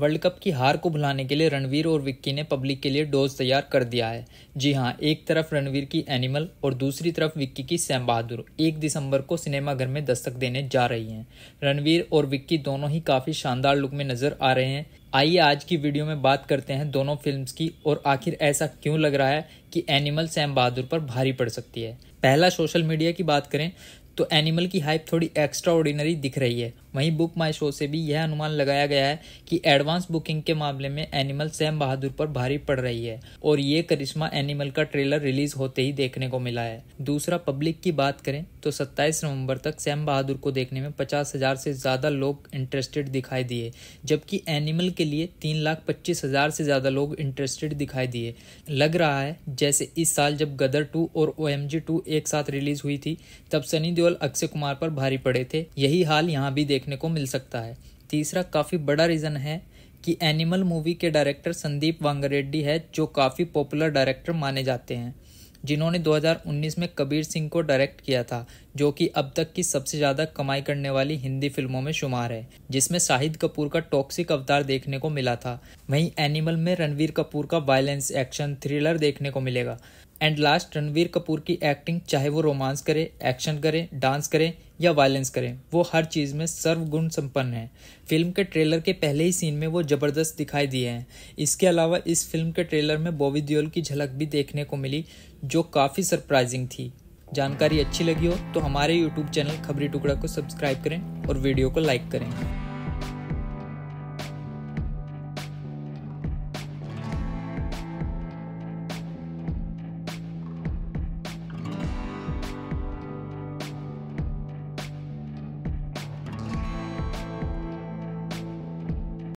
world cup की हार को भुलाने के लिए रणवीर और विक्की ने पब्लिक के लिए डोज तैयार कर दिया है जी हाँ एक तरफ रणवीर की एनिमल और दूसरी तरफ विक्की की सैम बहादुर एक दिसंबर को सिनेमाघर में दस्तक देने जा रही हैं रणवीर और विक्की दोनों ही काफ़ी शानदार लुक में नज़र आ रहे हैं आइए आज की वीडियो में बात करते हैं दोनों फिल्म्स की और आखिर ऐसा क्यों लग रहा है कि एनिमल सैम बहादुर पर भारी पड़ सकती है पहला सोशल मीडिया की बात करें तो एनिमल की हाइप थोड़ी एक्स्ट्रा ऑर्डिनरी दिख रही है वहीं बुक माई शो से भी यह अनुमान लगाया गया है कि एडवांस बुकिंग के मामले में एनिमल सैम बहादुर पर भारी पड़ रही है और ये करिश्मा एनिमल का ट्रेलर रिलीज होते ही देखने को मिला है दूसरा पब्लिक की बात करें तो 27 नवंबर तक सैम बहादुर को देखने में पचास हजार से ज़्यादा लोग इंटरेस्टेड दिखाई दिए जबकि एनिमल के लिए तीन लाख पच्चीस हजार से ज़्यादा लोग इंटरेस्टेड दिखाई दिए लग रहा है जैसे इस साल जब गदर टू और ओ एम जी टू एक साथ रिलीज हुई थी तब सनी देओल केवल अक्षय कुमार पर भारी पड़े थे यही हाल यहाँ भी देखने को मिल सकता है तीसरा काफ़ी बड़ा रीज़न है कि एनिमल मूवी के डायरेक्टर संदीप वांगरेड्डी है जो काफ़ी पॉपुलर डायरेक्टर माने जाते हैं जिन्होंने 2019 में कबीर सिंह को डायरेक्ट किया था जो कि अब तक की सबसे ज़्यादा कमाई करने वाली हिंदी फिल्मों में शुमार है जिसमें शाहिद कपूर का टॉक्सिक अवतार देखने को मिला था वहीं एनिमल में रणवीर कपूर का वायलेंस एक्शन थ्रिलर देखने को मिलेगा एंड लास्ट रणवीर कपूर की एक्टिंग चाहे वो रोमांस करे एक्शन करे डांस करे या वायलेंस करे वो हर चीज़ में सर्वगुण संपन्न है फिल्म के ट्रेलर के पहले ही सीन में वो ज़बरदस्त दिखाई दिए हैं इसके अलावा इस फिल्म के ट्रेलर में बॉबी दियोल की झलक भी देखने को मिली जो काफ़ी सरप्राइजिंग थी जानकारी अच्छी लगी हो तो हमारे यूट्यूब चैनल खबरी टुकड़ा को सब्सक्राइब करें और वीडियो को लाइक करें